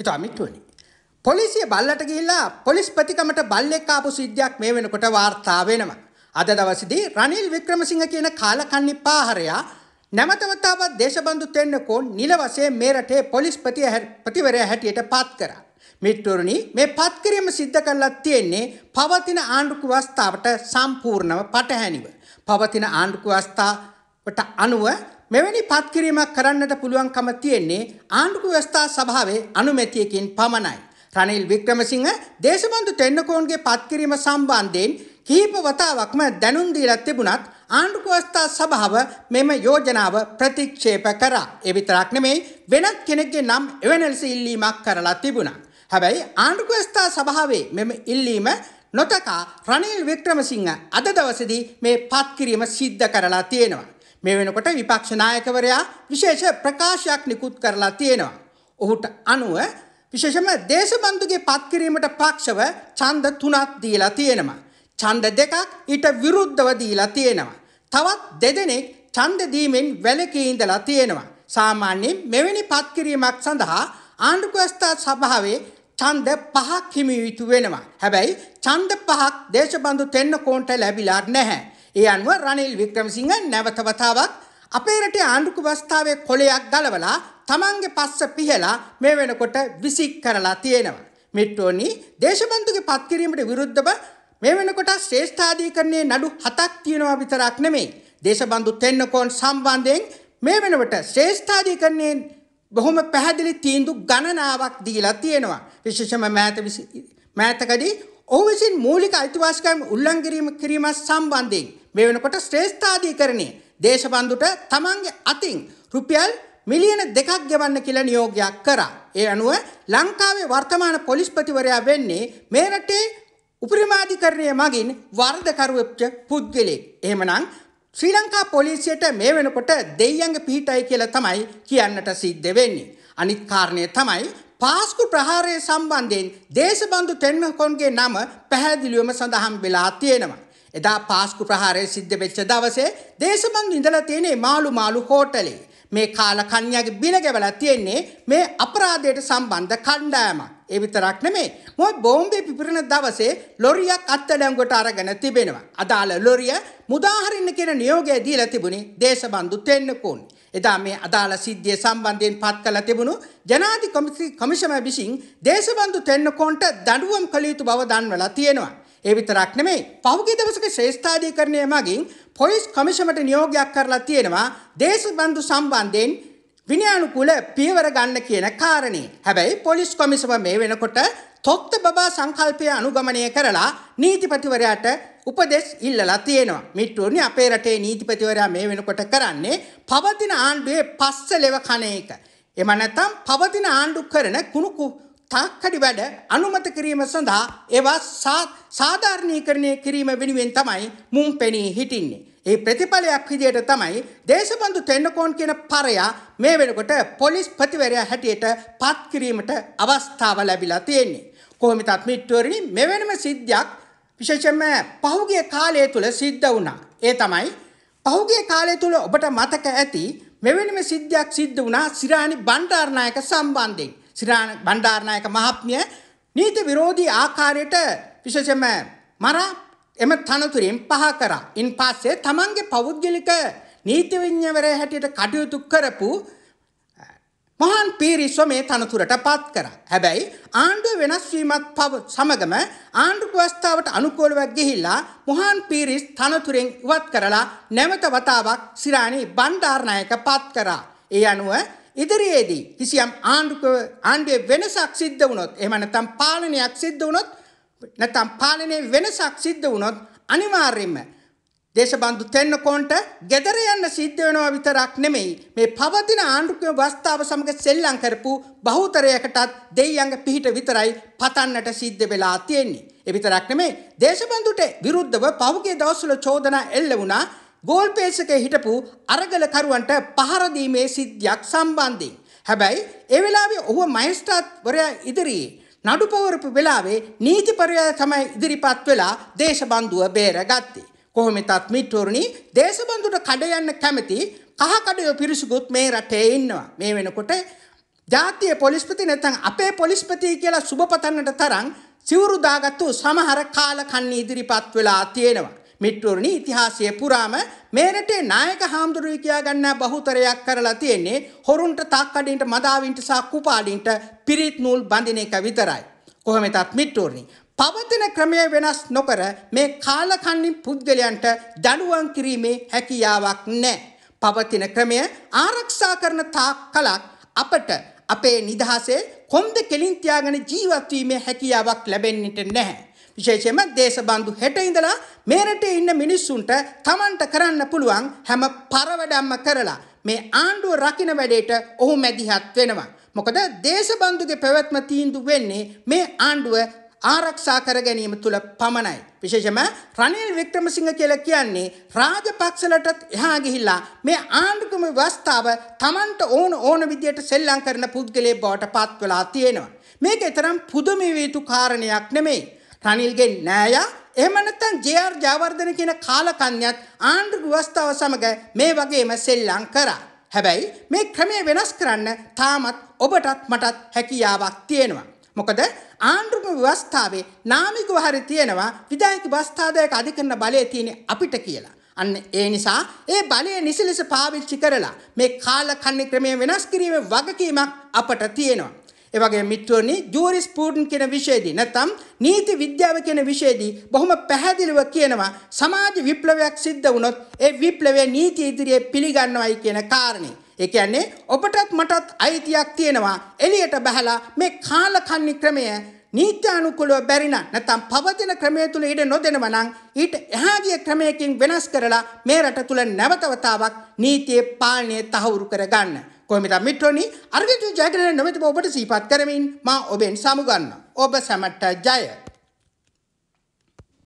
හිතා මිට්ටුවනි. පොලිසිය බල්ලට ගිහිල්ලා පොලිස් ප්‍රතිකමට බල්ලෙක් ආපු සිද්ධියක් මේ වෙනකොට වාර්තා වෙනවා. අද දවසේදී රනිල් වික්‍රමසිංහ කියන කාලකන්නිපාහරයා නැමතවතාවත් දේශබන්දු තෙන්නකෝ නිල වශයෙන් මේ රටේ පොලිස් ප්‍රතිවරයා හැටියට පත් කරා. මිට්ටුරුණි මේ පත්කිරීම සිද්ධ කරලා තියෙන්නේ පවතින ආණ්ඩුක වස්ථාවට සම්පූර්ණව පටහැනිව. පවතින ආණ්ඩුක වස්ථාවට අනුව මෙවැනි පත්කිරීමක් කරන්නට පුළුවන්කම තියෙන්නේ ආණ්ඩුක ව්‍යවස්ථා සභාවේ අනුමැතියකින් පමණයි. රනිල් වික්‍රමසිංහ දේශබන්දු තෙන්නකෝන්ගේ පත්කිරීම සම්බන්ධයෙන් කීප වතාවක්ම දැනුම් දීලා තිබුණත් ආණ්ඩුක ව්‍යවස්ථා සභාව මෙම යෝජනාව ප්‍රතික්ෂේප කරා. ඒ විතරක් නෙමෙයි වෙනත් කෙනෙක්ගේ නම් එවැනි ලෙස ඉල්ලීමක් කරලා තිබුණා. හැබැයි ආණ්ඩුක ව්‍යවස්ථා සභාවේ මෙම ඉල්ලීම නොතකා රනිල් වික්‍රමසිංහ අද දවසේදී මේ පත්කිරීම සිද්ධ කරලා තියෙනවා. මේ වෙනකොට විපක්ෂ නායකවරයා විශේෂ ප්‍රකාශයක් නිකුත් කරලා තියෙනවා. ඔහුට අනුව විශේෂම දේශබන්දුගේ පත්කිරීමට පක්ෂව ඡන්ද තුනක් දීලා තියෙනවා. ඡන්ද දෙකක් ඊට විරුද්ධව දීලා තියෙනවා. තවත් දෙදෙනෙක් ඡන්ද දීමෙන් වැළකී ඉඳලා තියෙනවා. සාමාන්‍යයෙන් මෙවැනි පත්කිරීමක් සඳහා ආණ්ඩුකස්ථා සභාවේ ඡන්ද පහක් හිමි යුතු වෙනවා. හැබැයි ඡන්ද පහක් දේශබන්දු තෙන්නකෝන්ට ලැබිලා නැහැ. ඒ අනුව රනිල් වික්‍රමසිංහ නැවතවතාවක් අපේ රටේ ආණ්ඩුක වස්ථාවේ කොළයක් ගලවලා තමන්ගේ පස්ස පිහලා මේ වෙනකොට විසික් කරලා තියෙනවා. මෙට්ටෝනි දේශබන්තුගේ පත්කිරීමට විරුද්ධව මේ වෙනකොට ශ්‍රේෂ්ඨාධීකරණයේ නඩු හතක් තියෙනවා විතරක් නෙමෙයි. දේශබන්දු තෙන්නකෝන් සම්බන්ධයෙන් මේ වෙනකොට ශ්‍රේෂ්ඨාධීකරණයේ බොහොම පැහැදිලි තීන්දු ගණනාවක් දීලා තියෙනවා. විශේෂම මෑත මෑතකදී ඔහු විසින් මූලික අයිතිවාසිකම් උල්ලංඝනය කිරීම සම්බන්ධයෙන් මේ වෙනකොට ශ්‍රේෂ්ඨාධීකරණය දේශබන්දුට තමන්ගේ අතින් රුපියල් මිලියන දෙකක් ගෙවන්න කියලා නියෝගයක් කරා. ඒ අනුව ලංකාවේ වර්තමාන පොලිස්පතිවරයා වෙන්නේ මේ රටේ උපරිමාධිකරණය මගින් වර්ධකරුවෙච්ච පුද්ගලෙක්. එහෙමනම් ශ්‍රී ලංකා පොලිසියට මේ වෙනකොට දෙයියන්ගේ පිහිටයි කියලා තමයි කියන්නට සිද්ධ වෙන්නේ. අනිත් කාරණය තමයි පාස්කු ප්‍රහාරය සම්බන්ධයෙන් දේශබන්දු තෙන්වකොන්ගේ නම පැහැදිලිවම සඳහන් වෙලා තියෙනවා. එදා පාස්කු ප්‍රහාරය සිද්ධ වෙච්ච දවසේ දේශබන්දු ඉඳලා තියෙන මාළු මාළු හෝටලේ මේ කාල කන්‍යාගේ බිල ගැවලා තියෙන්නේ මේ අපරාධයට සම්බන්ධ කණ්ඩායමක්. ඒ විතරක් නෙමෙයි. මොයි බෝම්බේ පිපිරෙන දවසේ ලොරියක් අත්අඩංගුවට අරගෙන තිබෙනවා. අදාළ ලොරිය මුදාහරින්න කියන නියෝගය දීලා තිබුණේ දේශබන්දු තෙන්නකෝන්. එදා මේ අදාළ සිද්ධිය සම්බන්ධයෙන් පත් කළ තිබුණු ජනාධිපති කොමිෂම විසින් දේශබන්දු තෙන්නකෝන්ට දඬුවම් කළ යුතු බව දන්වලා තියෙනවා. ඒ විතරක් නෙමෙයි පහුගිය දවසක ශ්‍රේෂ්ඨාධිකරණය මගින් පොලිස් කමිෂමට නියෝගයක් කරලා තියෙනවා දේශබන්දු සම්බන්ධයෙන් විනයානුකූල පියවර ගන්න කියන කාරණේ. හැබැයි පොලිස් කොමිසම මේ වෙනකොට තොත්ත බබා සංකල්පය අනුගමනය කරලා නීතිපතිවරයාට උපදෙස් ඉල්ලලා තියෙනවා. මිට්ටුවනි අපේ රටේ නීතිපතිවරයා මේ වෙනකොට කරන්නේ පවතින ආණ්ඩුවේ පස්ස ලෙව කණ එක. එම නැත්නම් පවතින ආණ්ඩු කරන කුණු තාක්කඩි වැඩ අනුමත කිරීම සඳහා ඒවා සාධාරණීකරණය කිරීම වෙනුවෙන් තමයි මුම් පෙනී හිටින්නේ. ඒ ප්‍රතිඵලයක් විදියට තමයි දේශබන්දු තෙන්නකෝන් කියන පරයා මේ වෙනකොට පොලිස් ප්‍රතිවරයා හැටියට පත් කිරීමට අවස්ථාව ලැබිලා තියෙන්නේ. කොහොමිතත් මිත්වරණි මෙවැනිම සිද්ධියක් විශේෂයෙන්ම පහුගිය කාලය තුල සිද්ධ වුණා. ඒ තමයි පහුගිය කාලය තුල ඔබට මතක ඇති මෙවැනිම සිද්ධියක් සිද්ධ වුණා සිරාණි බණ්ඩාරනායක සම්බන්ධයෙන්. සිරාණ බණ්ඩාරනායක මහත්මිය නීති විරෝධී ආකාරයට විශේෂයෙන්ම මරා එම තනතුරින් පහ කරා. ඉන් පස්සේ තමන්ගේ පෞද්ගලික නීතිවිඤ්ඤවරය හැටියට කටයුතු කරපු මහාන් පීරිස්ව මේ තනතුරට පත් කරා. හැබැයි ආණ්ඩුව වෙනස් වීමත් පව සමගම ආණ්ඩු ව්‍යවස්ථාවට අනුකූලව ගිහිල්ලා මහාන් පීරිස් තනතුරෙන් ඉවත් කරලා නැවත වතාවක් සිරාණි බණ්ඩාරනායක පත් කරා. ඒ අනුව ඉදිරියේදී කිසියම් ආණ්ඩුකව ආණ්ඩුවේ වෙනසක් සිද්ධ වුණොත් එහෙම නැත්නම් පාලනයක් සිද්ධ වුණොත් නැත්නම් පාලනයේ වෙනසක් සිද්ධ වුණොත් අනිවාර්යයෙන්ම දේශබන්දු තෙන්නකෝන්ට ගෙදර යන්න සිද්ධ වෙනවා විතරක් නෙමෙයි මේ පවතින ආණ්ඩුක්‍රම වස්ථාව සමග සෙල්ලම් කරපු බහුතරයකටත් දෙයියන්ග පිහිට විතරයි පතන්නට සිද්ධ වෙලා තියෙන්නේ. ඒ විතරක් නෙමෙයි දේශබන්දුට විරුද්ධව පහුගිය දවස්වල චෝදනා එල්ල වුණා ගෝල්පේසක හිටපු අරගලකරුවන්ට පහරදීමේ සිද්ධියක් සම්බන්ධයෙන්. හැබැයි එවෙලාවේ ඔහු මහිස්ත්‍රාත්වරයා ඉදිරියේ නඩු පවරපු වෙලාවේ නීතිපරයා තමයි ඉදිරිපත් වෙලා දේශබන්දුව බේරගත්තේ. කොහොමෙතත් මිත්‍රෝරණි දේශබන්දුට කඩයන්න කැමති කහකඩයෝ පිරිසුකුත් මේ රටේ ඉන්නවා. මේ වෙනකොට ජාතිය පොලිස්පති නැතන් අපේ පොලිස්පති කියලා සුභපතන්නට තරම් සිවුරු දාගත්තු සමහර කාලකන්නේ ඉදිරිපත් වෙලා තියෙනවා. මිත්‍රෝරණි ඉතිහාසය පුරාම මේ රටේ නායක හාමුදුරුවෝ කියා ගන්න බහුතරයක් කරලා තියෙන්නේ හොරුන්ට තාක්කඩින්ට මදාවින්ට සහ කුපාඩින්ට පිරිත් නූල් බඳින එක විතරයි. කොහොමදත් මිත්‍රෝරණි පවතින ක්‍රමය වෙනස් නොකර මේ කාලකන්ණි පුද්ගලයන්ට දඬුවම් කිරීමේ හැකියාවක් නැහැ. පවතින ක්‍රමය ආරක්ෂා කරන තාක් කලක් අපට අපේ නිදහසේ කොන්ද කෙලින් තියාගෙන ජීවත් වීමේ හැකියාවක් ලැබෙන්නට නැහැ. විශේෂයෙන්ම දේශබන්දු හෙට ඉඳලා මේ රටේ ඉන්න මිනිස්සුන්ට Tamanට කරන්න පුළුවන් හැම පරවැඩක්ම කරලා මේ ආණ්ඩුව රකින්න වැඩේට ඔහු මැදිහත් වෙනවා. මොකද දේශබන්දුගේ පැවැත්ම තීන්දුව වෙන්නේ මේ ආණ්ඩුව ආරක්ෂා කර ගැනීම තුළ පමණයි. විශේෂම රනිල් වික්‍රමසිංහ කියලා කියන්නේ රාජපක්ෂලටත් එහා ගිහිල්ලා මේ ආණ්ඩුකම ව්‍යවස්ථාව Tamanට ඕන ඕන විදියට සෙල්ලම් කරන පුද්ගලයෙක් බවට පත් වෙලා තියෙනවා. මේක තරම් පුදුම වේතු කාරණයක් නෙමෙයි. රනිල්ගේ නෑයා එහෙම නැත්නම් ජේ.ආර්. ජයවර්ධන කියන කාලකන්‍යත් ආණ්ඩු ව්‍යවස්ථාව සමග මේ වගේම සෙල්ලම් කරා. හැබැයි මේ ක්‍රමය වෙනස් කරන්න තාමත් ඔබටත් මටත් හැකියාවක් තියෙනවා. මොකද ආණ්ඩුම ව්‍යවස්ථාවේ නාමිකව හරි තියෙනවා විධායක ව්‍යවස්ථාදායක අධිකරණ බලය තියෙන අපිට කියලා. අන්න ඒ නිසා ඒ බලය නිසලෙස පාවිච්චි කරලා මේ කාලකන්ණි ක්‍රමය වෙනස් කිරීමේ වගකීමක් අපට තියෙනවා. ඒ වගේ මිත්‍රෝනි ජූරිස්පූඩන් කියන විෂයේදී නැත්නම් නීති විද්‍යාව කියන විෂයේදී බොහොම පැහැදිලිව කියනවා සමාජ විප්ලවයක් සිද්ධ වුණොත් ඒ විප්ලවය නීති ඉදිරියේ පිළිගන්නවයි කියන කාරණේ. ඒ කියන්නේ ඔබටත් මටත් අයිතියක් තියෙනවා එළියට බහලා මේ කාලකන්ණි ක්‍රමය නීත්‍යානුකූලව බැරි නම් නැත්නම් පවතින ක්‍රමය තුල ඉඩ නොදෙනව නම් ඊට එහා ගිය ක්‍රමයකින් වෙනස් කරලා මේ රට තුල නැවතවතාවක් නීතියේ පාලනය තහවුරු කරගන්න. කොහොමද මිත්‍රෝනි අර්ගිතු ජයග්‍රහණ නොමැතිව ඔබට සීපත් කරමින් මා ඔබෙන් සමුගන්නවා. ඔබ සැමට ජය.